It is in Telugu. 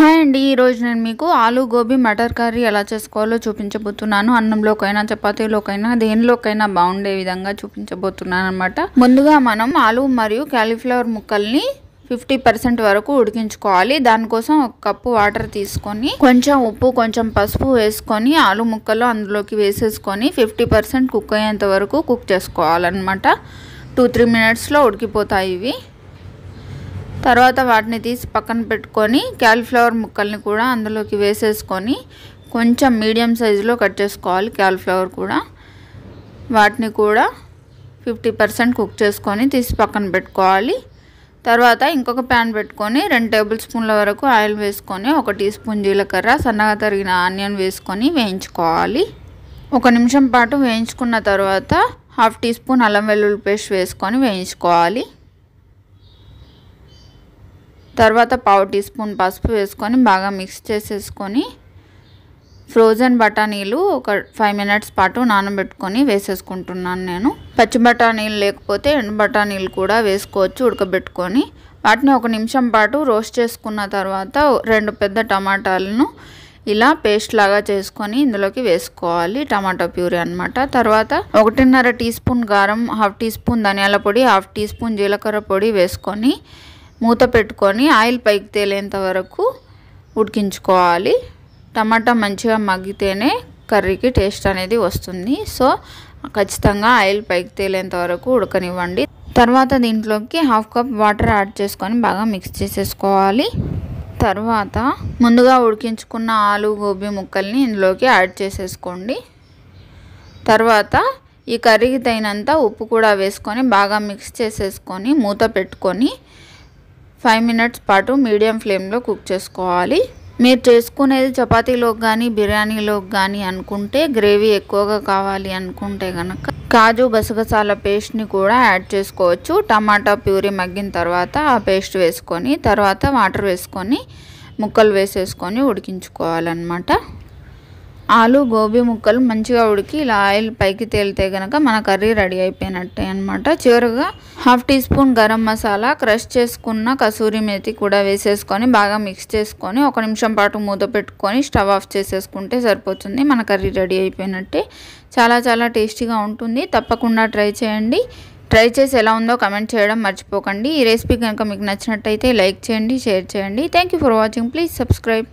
హాయ్ అండి ఈరోజు నేను మీకు ఆలు గోబీ మటర్ కర్రీ ఎలా చేసుకోవాలో చూపించబోతున్నాను అన్నంలోకైనా చపాతీలోకైనా దేనిలోకైనా బాగుండే విధంగా చూపించబోతున్నాను అనమాట ముందుగా మనం ఆలు మరియు క్యాలీఫ్లవర్ ముక్కల్ని ఫిఫ్టీ పర్సెంట్ వరకు ఉడికించుకోవాలి దానికోసం ఒక కప్పు వాటర్ తీసుకొని కొంచెం ఉప్పు కొంచెం పసుపు వేసుకొని ఆలు ముక్కలు అందులోకి వేసేసుకొని ఫిఫ్టీ పర్సెంట్ కుక్ అయ్యేంత వరకు కుక్ చేసుకోవాలన్నమాట టూ త్రీ మినిట్స్లో ఉడికిపోతాయి ఇవి తర్వాత వాటిని తీసి పక్కన పెట్టుకొని క్యాలిఫ్లవర్ ముక్కల్ని కూడా అందులోకి వేసేసుకొని కొంచెం మీడియం సైజులో కట్ చేసుకోవాలి క్యాలిఫ్లవర్ కూడా వాటిని కూడా ఫిఫ్టీ పర్సెంట్ కుక్ చేసుకొని తీసి పక్కన పెట్టుకోవాలి తర్వాత ఇంకొక ప్యాన్ పెట్టుకొని రెండు టేబుల్ స్పూన్ల వరకు ఆయిల్ వేసుకొని ఒక టీ స్పూన్ జీలకర్ర సన్నగా తరిగిన ఆనియన్ వేసుకొని వేయించుకోవాలి ఒక నిమిషం పాటు వేయించుకున్న తర్వాత హాఫ్ టీ స్పూన్ అల్లం వెల్లుల్లి పేస్ట్ వేసుకొని వేయించుకోవాలి తర్వాత పావు టీ స్పూన్ పసుపు వేసుకొని బాగా మిక్స్ చేసేసుకొని ఫ్రోజన్ బఠానీలు ఒక ఫైవ్ మినిట్స్ పాటు నానబెట్టుకొని వేసేసుకుంటున్నాను నేను పచ్చి బఠానీలు లేకపోతే ఎండు బఠానీలు కూడా వేసుకోవచ్చు ఉడకబెట్టుకొని వాటిని ఒక నిమిషం పాటు రోస్ట్ చేసుకున్న తర్వాత రెండు పెద్ద టమాటాలను ఇలా పేస్ట్ లాగా చేసుకొని ఇందులోకి వేసుకోవాలి టమాటా ప్యూరీ అనమాట తర్వాత ఒకటిన్నర టీ స్పూన్ గారం హాఫ్ టీ స్పూన్ ధనియాల పొడి హాఫ్ టీ స్పూన్ జీలకర్ర పొడి వేసుకొని మూత పెట్టుకొని ఆయిల్ పైకి తేలేంత వరకు ఉడికించుకోవాలి టమాటా మంచిగా మగ్గితేనే కర్రీకి టేస్ట్ అనేది వస్తుంది సో ఖచ్చితంగా ఆయిల్ పైకి తేలేంత వరకు ఉడకనివ్వండి తర్వాత దీంట్లోకి హాఫ్ కప్ వాటర్ యాడ్ చేసుకొని బాగా మిక్స్ చేసేసుకోవాలి తర్వాత ముందుగా ఉడికించుకున్న ఆలు గోబీ ముక్కల్ని ఇందులోకి యాడ్ చేసేసుకోండి తర్వాత ఈ కర్రీకి తగినంత ఉప్పు కూడా వేసుకొని బాగా మిక్స్ చేసేసుకొని మూత పెట్టుకొని ఫైవ్ మినిట్స్ పాటు మీడియం ఫ్లేమ్లో కుక్ చేసుకోవాలి మీరు చేసుకునేది చపాతీలోకి కానీ బిర్యానీలోకి కానీ అనుకుంటే గ్రేవీ ఎక్కువగా కావాలి అనుకుంటే కనుక కాజు గసగసాల పేస్ట్ని కూడా యాడ్ చేసుకోవచ్చు టమాటా ప్యూరీ మగ్గిన తర్వాత ఆ పేస్ట్ వేసుకొని తర్వాత వాటర్ వేసుకొని ముక్కలు వేసేసుకొని ఉడికించుకోవాలన్నమాట ఆలు గోబీ ముక్కలు మంచిగా ఉడికి ఇలా ఆయిల్ పైకి తేలితే కనుక మన కర్రీ రెడీ అయిపోయినట్టే అనమాట చివరిగా half teaspoon garam masala crush చేసుకున్న కసూరి మేతి కూడా వేసేసుకొని బాగా మిక్స్ చేసుకొని ఒక నిమిషం పాటు మూత పెట్టుకొని స్టవ్ ఆఫ్ చేసేసుకుంటే సరిపోతుంది మన కర్రీ రెడీ అయిపోయినట్టే చాలా చాలా టేస్టీగా ఉంటుంది తప్పకుండా ట్రై చేయండి ట్రై చేసి ఎలా ఉందో కమెంట్ చేయడం మర్చిపోకండి ఈ రెసిపీ కనుక మీకు నచ్చినట్టయితే లైక్ చేయండి షేర్ చేయండి thank for watching please subscribe